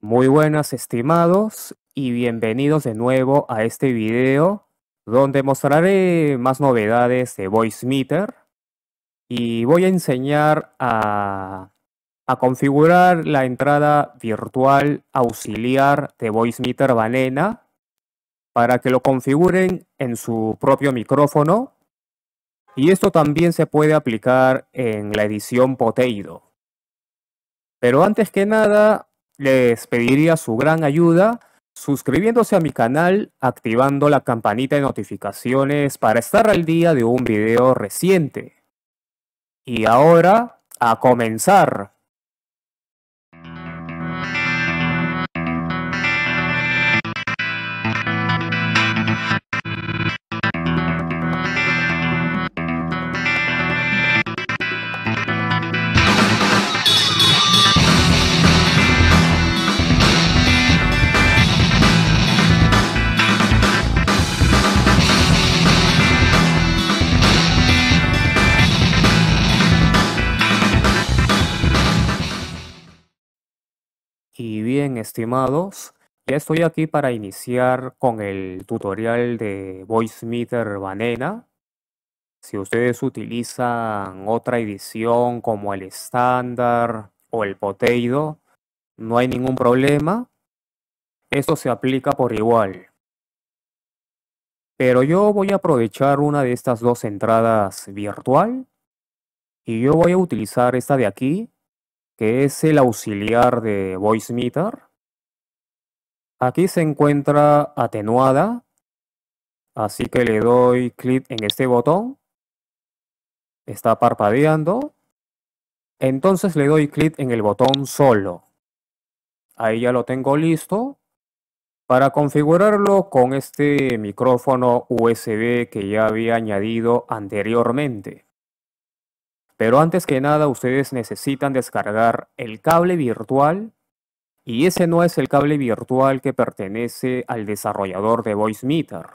Muy buenas estimados y bienvenidos de nuevo a este video donde mostraré más novedades de VoiceMeter y voy a enseñar a, configurar la entrada virtual auxiliar de VoiceMeter Banana para que lo configuren en su propio micrófono y esto también se puede aplicar en la edición poteido. Pero antes que nada les pediría su gran ayuda suscribiéndose a mi canal, activando la campanita de notificaciones para estar al día de un video reciente. Y ahora, a comenzar. estimados? Ya estoy aquí para iniciar con el tutorial de VoiceMeter Banana. Si ustedes utilizan otra edición como el estándar o el poteido, no hay ningún problema. Esto se aplica por igual. Pero yo voy a aprovechar una de estas dos entradas virtual y yo voy a utilizar esta de aquí, que es el auxiliar de VoiceMeter. Aquí se encuentra atenuada, así que le doy clic en este botón. Está parpadeando. Entonces le doy clic en el botón solo. Ahí ya lo tengo listo. Para configurarlo con este micrófono USB que ya había añadido anteriormente. Pero antes que nada ustedes necesitan descargar el cable virtual y ese no es el cable virtual que pertenece al desarrollador de VoiceMeter,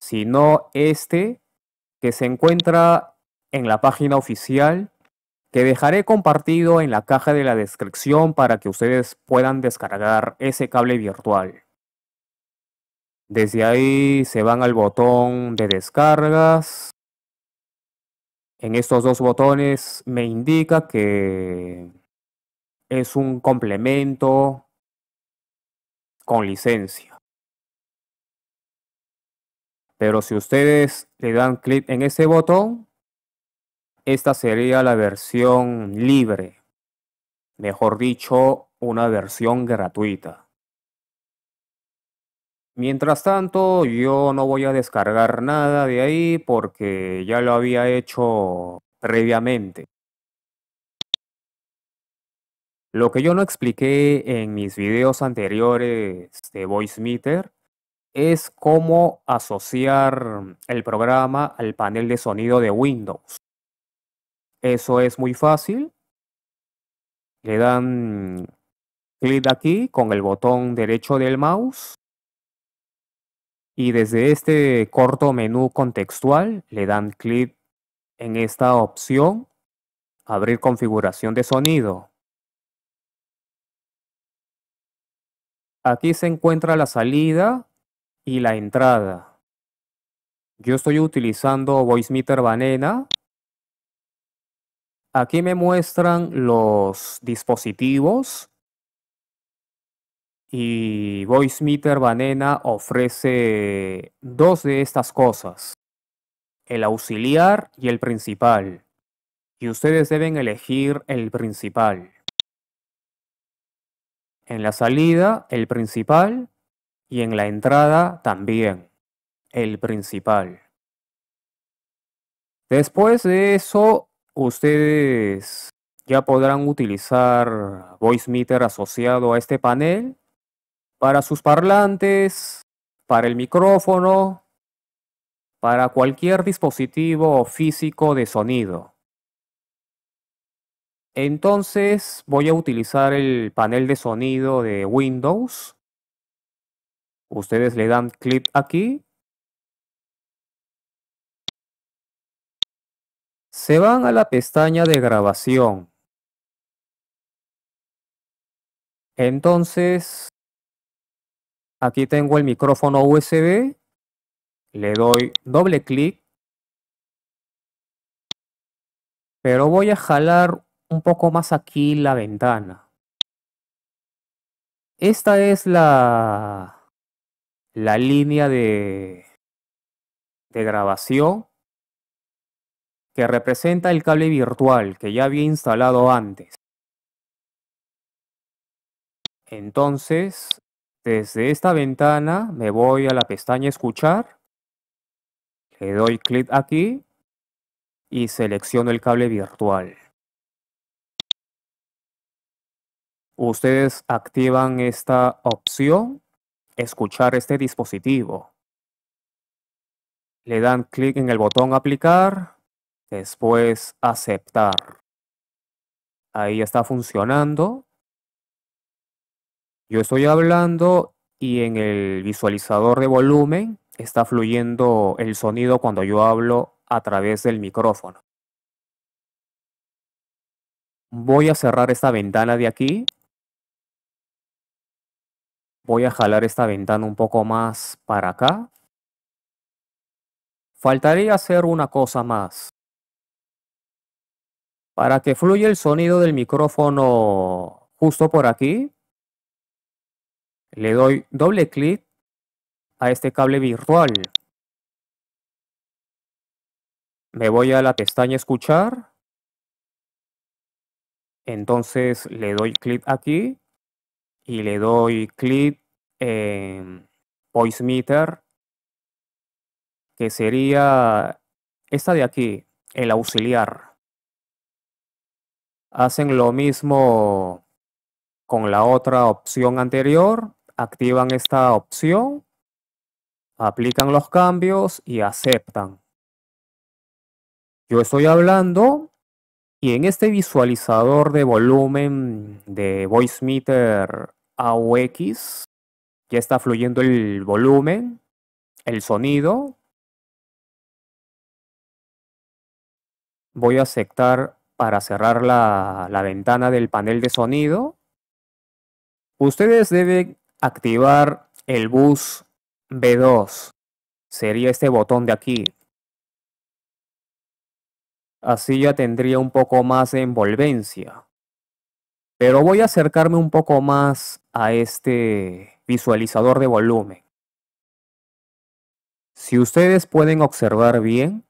sino este que se encuentra en la página oficial que dejaré compartido en la caja de la descripción para que ustedes puedan descargar ese cable virtual. Desde ahí se van al botón de descargas. En estos dos botones me indica que es un complemento con licencia. Pero si ustedes le dan clic en ese botón, esta sería la versión libre, mejor dicho, una versión gratuita. Mientras tanto, yo no voy a descargar nada de ahí porque ya lo había hecho previamente. Lo que yo no expliqué en mis videos anteriores de VoiceMeter es cómo asociar el programa al panel de sonido de Windows. Eso es muy fácil. Le dan clic aquí con el botón derecho del mouse y desde este corto menú contextual le dan clic en esta opción Abrir configuración de sonido. Aquí se encuentra la salida y la entrada. Yo estoy utilizando VoiceMeter Banana. Aquí me muestran los dispositivos. Y VoiceMeter Banana ofrece dos de estas cosas. El auxiliar y el principal. Y ustedes deben elegir el principal. En la salida, el principal. Y en la entrada también, el principal. Después de eso, ustedes ya podrán utilizar VoiceMeter asociado a este panel para sus parlantes, para el micrófono, para cualquier dispositivo físico de sonido. Entonces voy a utilizar el panel de sonido de Windows. Ustedes le dan clic aquí. Se van a la pestaña de grabación. Entonces, aquí tengo el micrófono USB. Le doy doble clic. Pero voy a jalar un poco más aquí la ventana. Esta es la, la línea de, de grabación que representa el cable virtual que ya había instalado antes. Entonces, desde esta ventana me voy a la pestaña escuchar, le doy clic aquí y selecciono el cable virtual. ustedes activan esta opción, escuchar este dispositivo. Le dan clic en el botón aplicar, después aceptar. Ahí está funcionando. Yo estoy hablando y en el visualizador de volumen está fluyendo el sonido cuando yo hablo a través del micrófono. Voy a cerrar esta ventana de aquí Voy a jalar esta ventana un poco más para acá. Faltaría hacer una cosa más. Para que fluya el sonido del micrófono justo por aquí, le doy doble clic a este cable virtual. Me voy a la pestaña escuchar. Entonces le doy clic aquí y le doy clic en voice meter, que sería esta de aquí, el auxiliar. Hacen lo mismo con la otra opción anterior, activan esta opción, aplican los cambios y aceptan. Yo estoy hablando y en este visualizador de volumen de VoiceMeter AUX, ya está fluyendo el volumen, el sonido. Voy a aceptar para cerrar la, la ventana del panel de sonido. Ustedes deben activar el bus B2. Sería este botón de aquí. Así ya tendría un poco más de envolvencia. Pero voy a acercarme un poco más a este visualizador de volumen. Si ustedes pueden observar bien,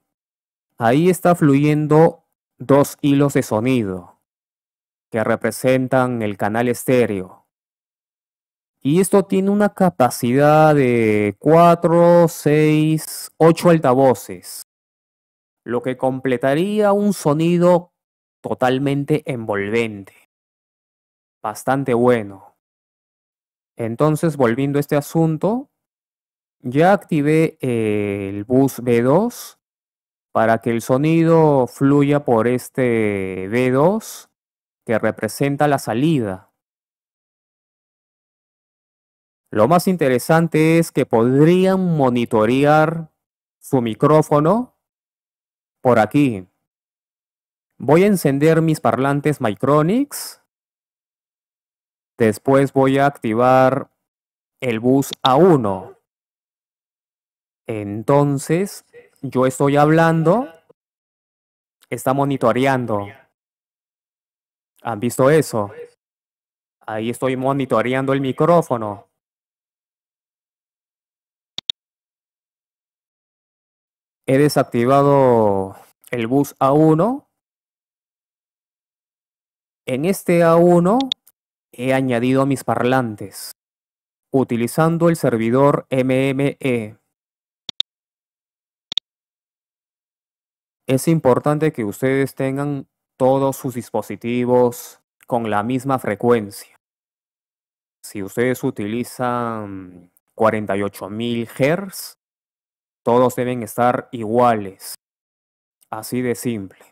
ahí está fluyendo dos hilos de sonido que representan el canal estéreo. Y esto tiene una capacidad de 4, 6, 8 altavoces, lo que completaría un sonido totalmente envolvente bastante bueno. Entonces, volviendo a este asunto, ya activé eh, el bus B2 para que el sonido fluya por este B2 que representa la salida. Lo más interesante es que podrían monitorear su micrófono por aquí. Voy a encender mis parlantes Micronics Después voy a activar el bus A1. Entonces, yo estoy hablando, está monitoreando. ¿Han visto eso? Ahí estoy monitoreando el micrófono. He desactivado el bus A1. En este A1 he añadido a mis parlantes, utilizando el servidor MME. Es importante que ustedes tengan todos sus dispositivos con la misma frecuencia. Si ustedes utilizan 48.000 Hz, todos deben estar iguales. Así de simple.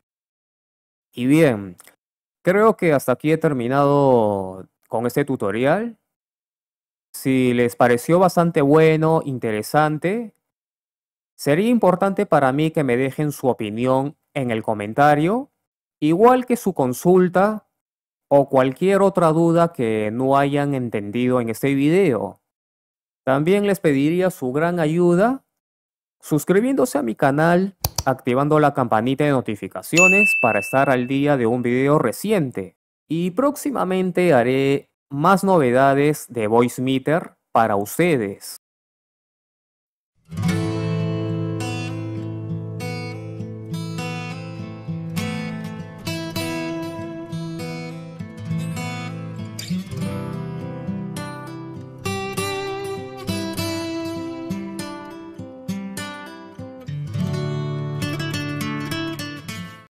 Y bien, creo que hasta aquí he terminado con este tutorial. Si les pareció bastante bueno, interesante, sería importante para mí que me dejen su opinión en el comentario, igual que su consulta o cualquier otra duda que no hayan entendido en este video. También les pediría su gran ayuda suscribiéndose a mi canal, activando la campanita de notificaciones para estar al día de un video reciente. Y próximamente haré más novedades de Voice Meter para ustedes.